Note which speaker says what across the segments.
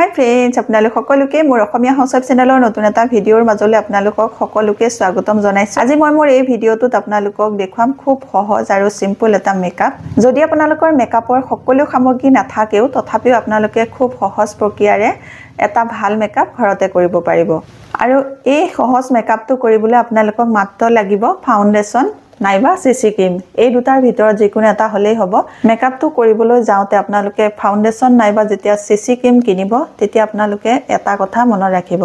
Speaker 1: হাই friends আপোনালোক সকলোকে মোৰ অসমীয়া সংস্কৃত চেনেলৰ নতুন এটা ভিডিঅ'ৰ মাজলৈ আপোনালোকক সকলোকে স্বাগতম জনাইছোঁ আজি মই মোৰ এই ভিডিঅ'টোত আপোনালোকক দেখুৱাম খুব সহজ আৰু চিম্পুল এটা মেকআপ যদি আপোনালোকৰ মেকআপৰ সকলো সামগ্ৰী নাথাকেও তথাপিও আপোনালোকে খুব সহজ প্ৰক্ৰিয়াৰে এটা ভাল মেকআপ ঘৰতে কৰিব পাৰিব আৰু এই সহজ মেকআপটো কৰিবলৈ আপোনালোকক মাত্ৰ লাগিব ফাউণ্ডেশ্যন নাইবা চিচি ক্ৰীম এই দুটাৰ ভিতৰত যিকোনো এটা হ'লেই হ'ব মেকআপটো কৰিবলৈ যাওঁতে আপোনালোকে ফাউণ্ডেশ্যন নাইবা যেতিয়া চিচি ক্ৰীম কিনিব তেতিয়া আপোনালোকে এটা কথা মনত ৰাখিব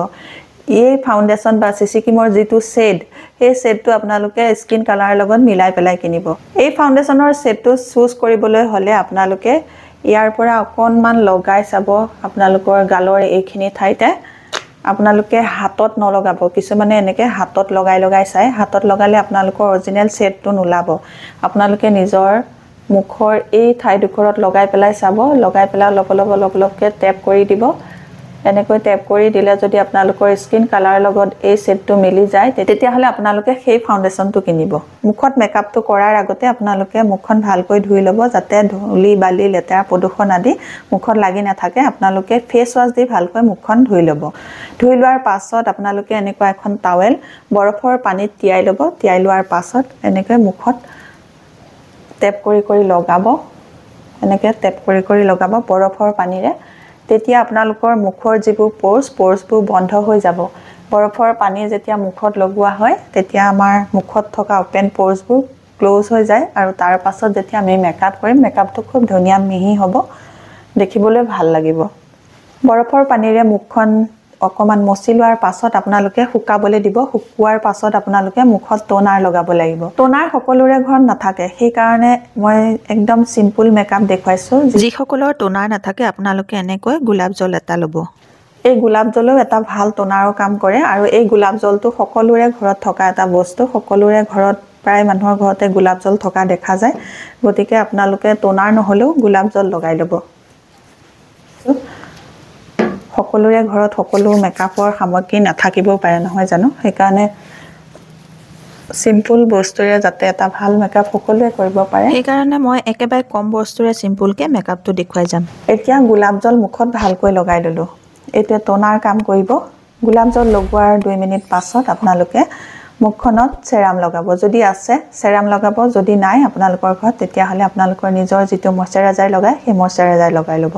Speaker 1: এই ফাউণ্ডেশ্যন বা চিচি ক্ৰীমৰ যিটো শ্বেড সেই শ্বেডটো আপোনালোকে স্কিন কালাৰৰ লগত মিলাই পেলাই কিনিব এই ফাউণ্ডেশ্যনৰ শ্বেডটো চুজ কৰিবলৈ হ'লে আপোনালোকে ইয়াৰ পৰা অকণমান লগাই চাব আপোনালোকৰ গালৰ এইখিনি ঠাইতে আপোনালোকে হাতত নলগাব কিছুমানে এনেকৈ হাতত লগাই লগাই চাই হাতত লগালে আপোনালোকৰ অৰিজিনেল ছেটটো নোলাব আপোনালোকে নিজৰ মুখৰ এই ঠাইডোখৰত লগাই পেলাই চাব লগাই পেলাই অলপ অলপ অলপ অলপকৈ টেপ কৰি দিব এনেকৈ টেপ কৰি দিলে যদি আপোনালোকৰ স্কিন কালাৰ লগত এই ছেটটো মিলি যায় তেতিয়াহ'লে আপোনালোকে সেই ফাউণ্ডেশ্যনটো কিনিব মুখত মেকআপটো কৰাৰ আগতে আপোনালোকে মুখখন ভালকৈ ধুই ল'ব যাতে ধূলি বালি লেতেৰা প্ৰদূষণ আদি মুখত লাগি নাথাকে আপোনালোকে ফেচ ৱাছ দি ভালকৈ মুখখন ধুই ল'ব ধুই লোৱাৰ পাছত আপোনালোকে এনেকুৱা এখন টাৱেল বৰফৰ পানীত তিয়াই ল'ব তিয়াই লোৱাৰ পাছত এনেকৈ মুখত টেপ কৰি কৰি লগাব এনেকৈ টেপ কৰি কৰি লগাব বৰফৰ পানীৰে তেতিয়া আপোনালোকৰ মুখৰ যিবোৰ পৰ্ছ পৰ্ছবোৰ বন্ধ হৈ যাব বৰফৰ পানী যেতিয়া মুখত লগোৱা হয় তেতিয়া আমাৰ মুখত থকা অপেন পৰ্ছবোৰ ক্ল'জ হৈ যায় আৰু তাৰ পাছত যেতিয়া আমি মেকআপ কৰিম মেকআপটো খুব ধুনীয়া মিহি হ'ব দেখিবলৈ ভাল লাগিব বৰফৰ পানীৰে মুখখন অকণমান মচি লোৱাৰ পাছত আপোনালোকে শুকাবলৈ দিব শুকোৱাৰ পাছত আপোনালোকে মুখত টোনাৰ লগাব লাগিব টোনাৰ সকলোৰে ঘৰত নাথাকে সেইকাৰণে মই একদম চিম্পুল মেকআপ দেখুৱাইছোঁ যিসকলৰ টোনাৰ নাথাকে আপোনালোকে এনেকৈ গোলাপ জল এটা ল'ব এই গোলাপ জলেও এটা ভাল টোনাৰৰ কাম কৰে আৰু এই গোলাপ জলটো সকলোৰে ঘৰত থকা এটা বস্তু সকলোৰে ঘৰত প্ৰায় মানুহৰ ঘৰতে গোলাপ জল থকা দেখা যায় গতিকে আপোনালোকে টোনাৰ নহ'লেও গোলাপ জল লগাই ল'ব সকলোৰে ঘৰত সকলো মেকআপৰ সামগ্ৰী নাথাকিবও পাৰে নহয় জানো সেইকাৰণে চিম্পুল বস্তুৰে যাতে এটা ভাল মেকআপ সকলোৱে কৰিব পাৰে সেইকাৰণে মই একেবাৰে কম বস্তুৰে চিম্পুলকৈ মেকআপটো দেখুৱাই যাম এতিয়া গোলাপ জল মুখত ভালকৈ লগাই ল'লোঁ এতিয়া টনাৰ কাম কৰিব গোলাপ জল লগোৱাৰ দুই মিনিট পাছত আপোনালোকে মুখখনত চেৰাম লগাব যদি আছে চেৰাম লগাব যদি নাই আপোনালোকৰ ঘৰত তেতিয়াহ'লে আপোনালোকৰ নিজৰ যিটো মইশ্চাৰাইজাৰ লগায় সেই মইশ্চাৰাইজাৰ লগাই ল'ব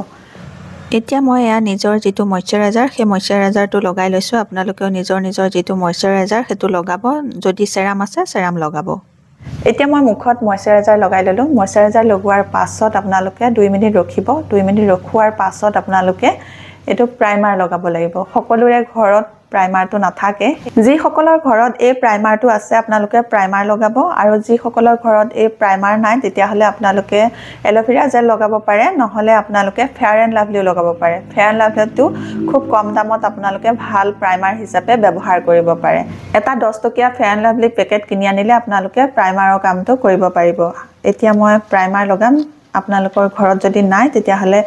Speaker 1: এতিয়া মই এয়া নিজৰ যিটো ময়শ্চাৰাইজাৰ সেই ময়শ্চাৰাইজাৰটো লগাই লৈছোঁ আপোনালোকেও নিজৰ নিজৰ যিটো ময়শ্চাৰাইজাৰ সেইটো লগাব যদি চেৰাম আছে চেৰাম লগাব এতিয়া মই মুখত মইশ্চাৰাইজাৰ লগাই ললোঁ ময়শ্চাৰাইজাৰ লগোৱাৰ পাছত আপোনালোকে দুই মিনিট ৰখিব দুই মিনিট ৰখোৱাৰ পাছত আপোনালোকে এইটো প্ৰাইমাৰ লগাব লাগিব সকলোৰে ঘৰত প্ৰাইমাৰটো নাথাকে যিসকলৰ ঘৰত এই প্ৰাইমাৰটো আছে আপোনালোকে প্ৰাইমাৰ লগাব আৰু যিসকলৰ ঘৰত এই প্ৰাইমাৰ নাই তেতিয়াহ'লে আপোনালোকে এল'ভেৰা জেল লগাব পাৰে নহ'লে আপোনালোকে ফেয়াৰ এণ্ড লাভলিও লগাব পাৰে ফেয়াৰ এণ্ড লাভলিটো খুব কম দামত আপোনালোকে ভাল প্ৰাইমাৰ হিচাপে ব্যৱহাৰ কৰিব পাৰে এটা দহটকীয়া ফেয়াৰ এণ্ড লাভলি পেকেট কিনি আনিলে আপোনালোকে প্ৰাইমাৰৰ কামটো কৰিব পাৰিব এতিয়া মই প্ৰাইমাৰ লগাম আপোনালোকৰ ঘৰত যদি নাই তেতিয়াহ'লে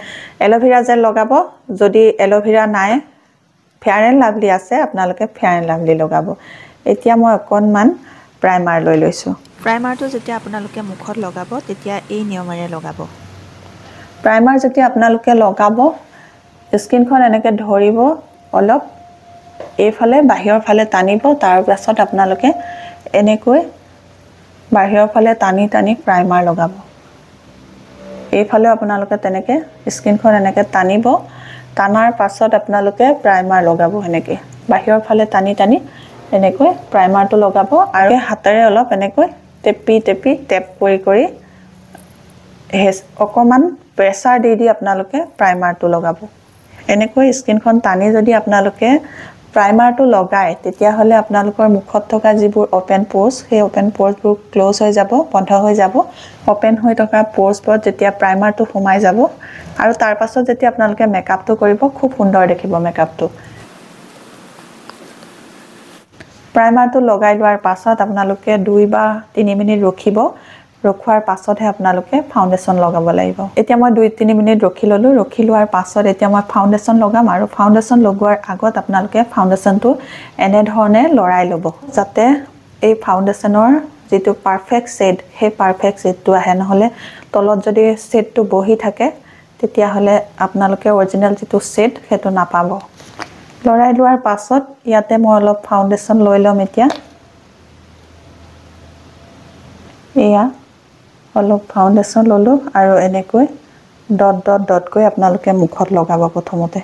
Speaker 1: এল'ভেৰা জেল লগাব যদি এল'ভেৰা নাই ফেয়াৰ এণ্ড লাভলি আছে আপোনালোকে ফেয়াৰ এণ্ড লাভলি লগাব এতিয়া মই অকণমান প্ৰাইমাৰ লৈ লৈছোঁ প্ৰাইমাৰটো যেতিয়া আপোনালোকে মুখত লগাব তেতিয়া এই নিয়মেৰে লগাব প্ৰাইমাৰ যেতিয়া আপোনালোকে লগাব স্কিনখন এনেকৈ ধৰিব অলপ এইফালে বাহিৰৰ ফালে টানিব তাৰপাছত আপোনালোকে এনেকৈ বাহিৰৰ ফালে টানি টানি প্ৰাইমাৰ লগাব এইফালেও আপোনালোকে তেনেকৈ স্কিনখন এনেকৈ টানিব টানাৰ পাছত আপোনালোকে প্ৰাইমাৰ লগাব সেনেকৈ বাহিৰৰ ফালে টানি টানি এনেকৈ প্ৰাইমাৰটো লগাব আৰু হাতেৰে অলপ এনেকৈ টেপি টেপি টেপ কৰি কৰি অকণমান প্ৰেছাৰ দি দি আপোনালোকে প্ৰাইমাৰটো লগাব এনেকৈ স্কিনখন টানি যদি আপোনালোকে প্ৰাইমাৰটো লগাই তেতিয়াহ'লে আপোনালোকৰ মুখত থকা যিবোৰ অ'পেন প'ৰ্চ সেই অ'পেন প'ৰ্চবোৰ ক্ল'জ হৈ যাব বন্ধ হৈ যাব অ'পেন হৈ থকা প'ৰ্চবোৰত যেতিয়া প্ৰাইমাৰটো সোমাই যাব আৰু তাৰ পাছত যেতিয়া আপোনালোকে মেকআপটো কৰিব খুব সুন্দৰ দেখিব মেকআপটো প্ৰাইমাৰটো লগাই লোৱাৰ পাছত আপোনালোকে দুই বা তিনি মিনিট ৰখিব ৰখোৱাৰ পাছতহে আপোনালোকে ফাউণ্ডেশ্যন লগাব লাগিব এতিয়া মই দুই তিনি মিনিট ৰখি ললোঁ ৰখি লোৱাৰ পাছত এতিয়া মই ফাউণ্ডেশ্যন লগাম আৰু ফাউণ্ডেশ্যন লগোৱাৰ আগত আপোনালোকে ফাউণ্ডেশ্যনটো এনেধৰণে লৰাই ল'ব যাতে এই ফাউণ্ডেশ্যনৰ যিটো পাৰফেক্ট শ্বেড সেই পাৰফেক্ট শ্বেডটো আহে নহ'লে তলত যদি শ্বেডটো বহি থাকে তেতিয়াহ'লে আপোনালোকে অৰিজিনেল যিটো শ্বেড সেইটো নাপাব লৰাই লোৱাৰ পাছত ইয়াতে মই অলপ ফাউণ্ডেশ্যন লৈ ল'ম এতিয়া এয়া অলপ ফাউণ্ডেশ্যন ল'লোঁ আৰু এনেকৈ ডট ডট ডটকৈ আপোনালোকে মুখত লগাব প্ৰথমতে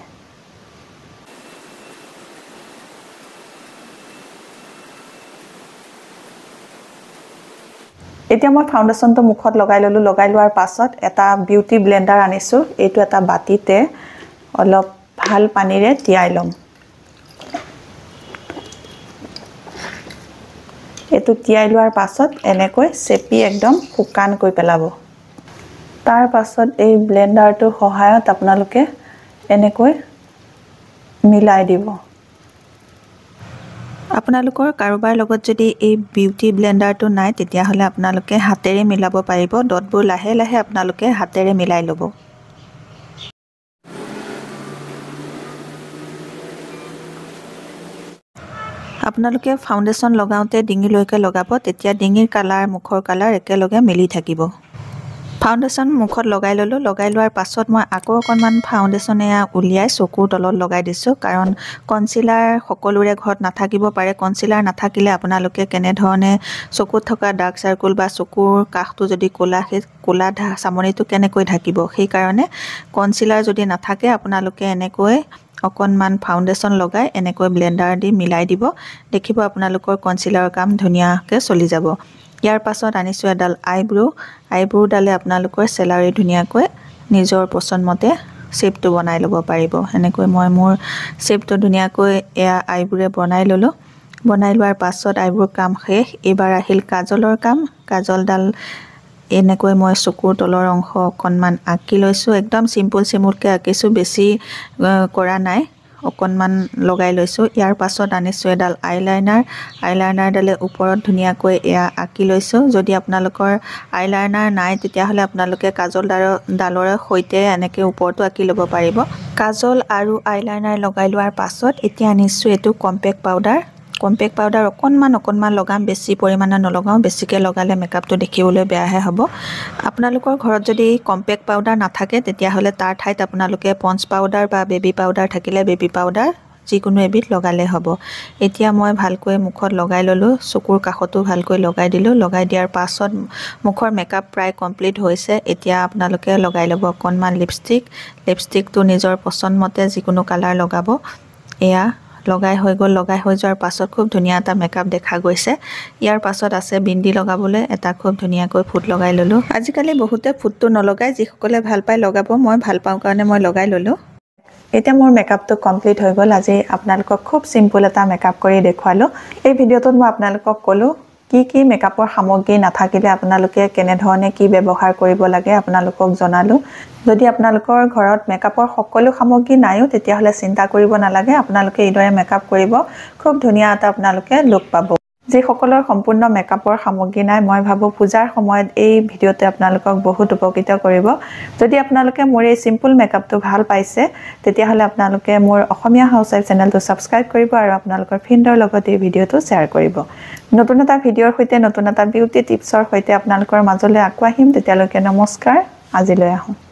Speaker 1: এতিয়া মই ফাউণ্ডেশ্যনটো মুখত লগাই ল'লোঁ লগাই লোৱাৰ পাছত এটা বিউটি ব্লেণ্ডাৰ আনিছোঁ এইটো এটা বাতিতে অলপ ভাল পানীৰে তিয়াই ল'ম সেইটো তিয়াই লোৱাৰ পাছত এনেকৈ চেপি একদম শুকানকৈ পেলাব তাৰ পাছত এই ব্লেণ্ডাৰটোৰ সহায়ত আপোনালোকে এনেকৈ মিলাই দিব আপোনালোকৰ কাৰোবাৰ লগত যদি এই বিউটি ব্লেণ্ডাৰটো নাই তেতিয়াহ'লে আপোনালোকে হাতেৰে মিলাব পাৰিব দঁতবোৰ লাহে লাহে আপোনালোকে হাতেৰে মিলাই ল'ব আপোনালোকে ফাউণ্ডেশ্যন লগাওঁতে ডিঙিলৈকে লগাব তেতিয়া ডিঙিৰ কালাৰ মুখৰ কালাৰ একেলগে মিলি থাকিব ফাউণ্ডেশ্যন মুখত লগাই ল'লোঁ লগাই লোৱাৰ পাছত মই আকৌ অকণমান ফাউণ্ডেশ্যন এয়া উলিয়াই চকুৰ তলত লগাই দিছোঁ কাৰণ কনচিলাৰ সকলোৰে ঘৰত নাথাকিব পাৰে কনচিলাৰ নাথাকিলে আপোনালোকে কেনেধৰণে চকুত থকা ডাৰ্ক চাৰ্কুল বা চকুৰ কাষটো যদি ক'লা সেই ক'লা চামনিটো কেনেকৈ ঢাকিব সেইকাৰণে কনচিলাৰ যদি নাথাকে আপোনালোকে এনেকৈ অকণমান ফাউণ্ডেশ্যন লগাই এনেকৈ ব্লেণ্ডাৰ দি মিলাই দিব দেখিব আপোনালোকৰ কনচিলাৰৰ কাম ধুনীয়াকৈ চলি যাব ইয়াৰ পাছত আনিছোঁ এডাল আইব্ৰু আইব্ৰুডালে আপোনালোকৰ চেলাৰী ধুনীয়াকৈ নিজৰ পচন্দমতে শ্বেপটো বনাই ল'ব পাৰিব এনেকৈ মই মোৰ শ্বেপটো ধুনীয়াকৈ এয়া আইব্ৰুৰে বনাই ল'লোঁ বনাই লোৱাৰ পাছত আইব্ৰুৰ কাম শেষ এইবাৰ আহিল কাজলৰ কাম কাজলডাল এনেকৈ মই চকুৰ তলৰ অংশ অকণমান আঁকি লৈছোঁ একদম চিম্পুল চিম্পুলকৈ আঁকিছোঁ বেছি কৰা নাই অকণমান লগাই লৈছোঁ ইয়াৰ পাছত আনিছোঁ এডাল আইলাইনাৰ আইলাইনাৰডালে ওপৰত ধুনীয়াকৈ এয়া আঁকি লৈছোঁ যদি আপোনালোকৰ আইলাইনাৰ নাই তেতিয়াহ'লে আপোনালোকে কাজল ডালৰ সৈতে এনেকৈ ওপৰতো আঁকি ল'ব পাৰিব কাজল আৰু আইলাইনাৰ লগাই লোৱাৰ পাছত এতিয়া আনিছোঁ এইটো কম্পেক্ট পাউডাৰ কম্পেক পাউডাৰ অকণমান অকণমান লগাম বেছি পৰিমাণে নলগাওঁ বেছিকৈ লগালে মেকআপটো দেখিবলৈ বেয়াহে হ'ব আপোনালোকৰ ঘৰত যদি কম্পেক পাউডাৰ নাথাকে তেতিয়াহ'লে তাৰ ঠাইত আপোনালোকে পঞ্চ পাউডাৰ বা বেবী পাউডাৰ থাকিলে বেবী পাউডাৰ যিকোনো এবিধ লগালে হ'ব এতিয়া মই ভালকৈ মুখত লগাই ল'লোঁ চকুৰ কাষতো ভালকৈ লগাই দিলোঁ লগাই দিয়াৰ পাছত মুখৰ মেকআপ প্ৰায় কমপ্লিট হৈছে এতিয়া আপোনালোকে লগাই ল'ব অকণমান লিপষ্টিক লিপষ্টিকটো নিজৰ পচন্দমতে যিকোনো কালাৰ লগাব এয়া লগাই হৈ গ'ল লগাই হৈ যোৱাৰ পাছত খুব ধুনীয়া এটা মেকআপ দেখা গৈছে ইয়াৰ পাছত আছে বিন্দি লগাবলৈ এটা খুব ধুনীয়াকৈ ফুট লগাই ল'লোঁ আজিকালি বহুতে ফুটটো নলগাই যিসকলে ভাল পায় লগাব মই ভাল পাওঁ কাৰণে মই লগাই ল'লোঁ এতিয়া মোৰ মেকআপটো কমপ্লিট হৈ গ'ল আজি আপোনালোকক খুব চিম্পুল এটা মেকআপ কৰি দেখুৱালোঁ এই ভিডিঅ'টোত মই আপোনালোকক ক'লোঁ কি কি মেকআপৰ সামগ্ৰী নাথাকিলে আপোনালোকে কেনেধৰণে কি ব্যৱহাৰ কৰিব লাগে আপোনালোকক জনালোঁ যদি আপোনালোকৰ ঘৰত মেকআপৰ সকলো সামগ্ৰী নাইও তেতিয়াহ'লে চিন্তা কৰিব নালাগে আপোনালোকে এইদৰে মেকআপ কৰিব খুব ধুনীয়া এটা আপোনালোকে লুক পাব যিসকলৰ সম্পূৰ্ণ মেকআপৰ সামগ্ৰী নাই মই ভাবোঁ পূজাৰ সময়ত এই ভিডিঅ'টোৱে আপোনালোকক বহুত উপকৃত কৰিব যদি আপোনালোকে মোৰ এই চিম্পুল মেকআপটো ভাল পাইছে তেতিয়াহ'লে আপোনালোকে মোৰ অসমীয়া হাউচ ৱাইফ চেনেলটো ছাবস্ক্ৰাইব কৰিব আৰু আপোনালোকৰ ফ্ৰেণ্ডৰ লগত এই ভিডিঅ'টো শ্বেয়াৰ কৰিব নতুন এটা ভিডিঅ'ৰ সৈতে নতুন এটা বিউটি টিপছৰ সৈতে আপোনালোকৰ মাজলৈ আকৌ আহিম তেতিয়ালৈকে নমস্কাৰ আজিলৈ আহোঁ